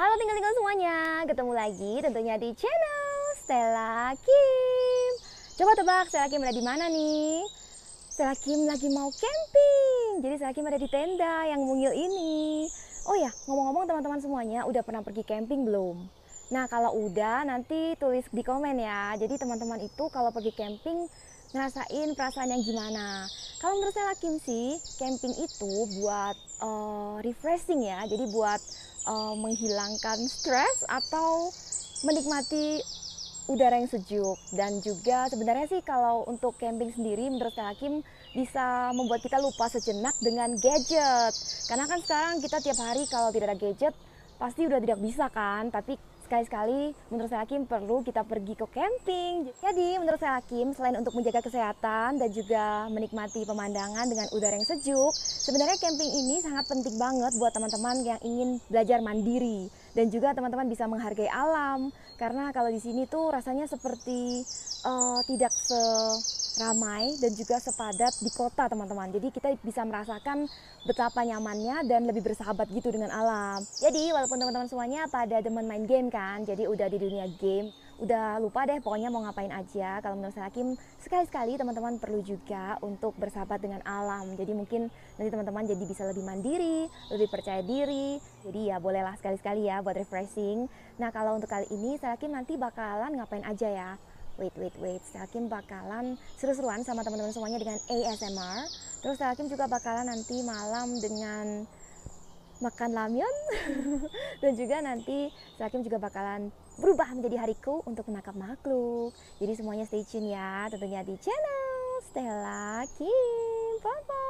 Halo tinggal-tinggal semuanya, ketemu lagi tentunya di channel Stella Kim. Coba tebak Stella Kim ada di mana nih? Stella Kim lagi mau camping, jadi Stella Kim ada di tenda yang mungil ini. Oh ya, ngomong-ngomong teman-teman semuanya udah pernah pergi camping belum? Nah kalau udah nanti tulis di komen ya. Jadi teman-teman itu kalau pergi camping ngerasain perasaan yang gimana. Kalau menurut saya Kim sih camping itu buat uh, refreshing ya. Jadi buat uh, menghilangkan stres atau menikmati udara yang sejuk dan juga sebenarnya sih kalau untuk camping sendiri menurut saya Hakim bisa membuat kita lupa sejenak dengan gadget karena kan sekarang kita tiap hari kalau tidak ada gadget pasti udah tidak bisa kan tapi sekali-sekali menurut saya Hakim perlu kita pergi ke camping. Jadi menurut saya Hakim selain untuk menjaga kesehatan dan juga menikmati pemandangan dengan udara yang sejuk, sebenarnya camping ini sangat penting banget buat teman-teman yang ingin belajar mandiri dan juga teman-teman bisa menghargai alam karena kalau di sini tuh rasanya seperti uh, tidak se ramai dan juga sepadat di kota teman-teman. Jadi kita bisa merasakan betapa nyamannya dan lebih bersahabat gitu dengan alam. Jadi walaupun teman-teman semuanya pada demen main game kan, jadi udah di dunia game, udah lupa deh pokoknya mau ngapain aja. Kalau menurut saya Hakim, sekali-sekali teman-teman perlu juga untuk bersahabat dengan alam. Jadi mungkin nanti teman-teman jadi bisa lebih mandiri, lebih percaya diri. Jadi ya bolehlah sekali-sekali ya buat refreshing. Nah kalau untuk kali ini saya Hakim nanti bakalan ngapain aja ya wait wait wait Stelkim bakalan seru-seruan sama teman-teman semuanya dengan ASMR terus Stelkim juga bakalan nanti malam dengan makan lamion dan juga nanti Stelkim juga bakalan berubah menjadi hariku untuk menangkap makhluk jadi semuanya stay tune ya tentunya di channel Stella Kim bye bye